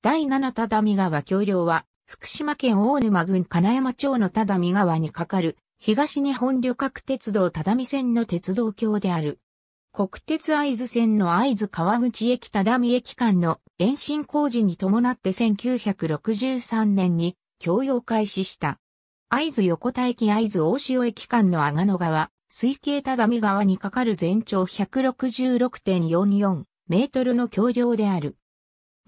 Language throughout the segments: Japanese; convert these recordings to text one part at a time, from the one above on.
第七只見川橋梁は、福島県大沼郡金山町の只見川に架かる、東日本旅客鉄道只見線の鉄道橋である。国鉄合津線の合津川口駅只見駅間の延伸工事に伴って1963年に供用開始した。合津横田駅合津大塩駅間の阿賀野川、水系只見川に架かる全長166.44メートルの橋梁である。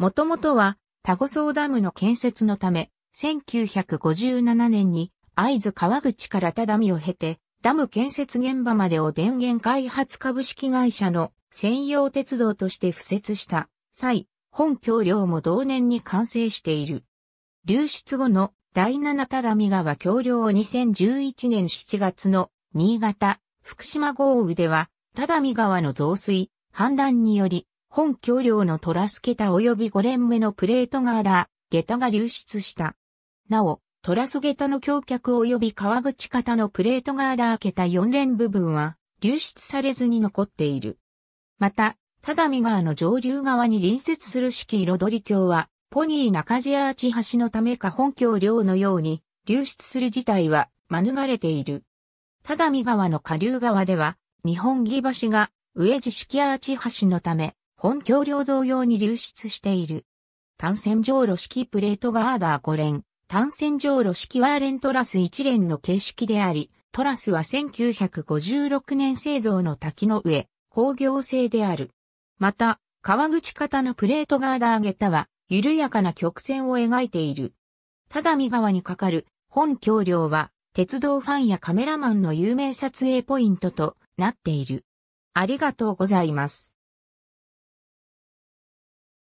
もともとは、タゴソーダムの建設のため、1957年に、会津川口から只見を経て、ダム建設現場までを電源開発株式会社の専用鉄道として付設した際、本橋梁も同年に完成している。流出後の第七只見川橋梁を2011年7月の新潟、福島豪雨では、只見川の増水、氾濫により、本橋梁のトラス桁及び5連目のプレートガダー、下駄が流出した。なお、トラス下駄の橋脚及び川口方のプレートガーダー桁4連部分は流出されずに残っている。また、只見川の上流側に隣接する四季彩橋は、ポニー中地アーチ橋のためか本橋梁のように流出する事態は免れている。只見川の下流側では、日本木橋が上地式アーチ橋のため、本橋梁同様に流出している。単線上路式プレートガーダー5連、単線上路式ワーレントラス1連の形式であり、トラスは1956年製造の滝の上、工業製である。また、川口型のプレートガーダー下駄は、緩やかな曲線を描いている。ただ見川に架かる本橋梁は、鉄道ファンやカメラマンの有名撮影ポイントとなっている。ありがとうございます。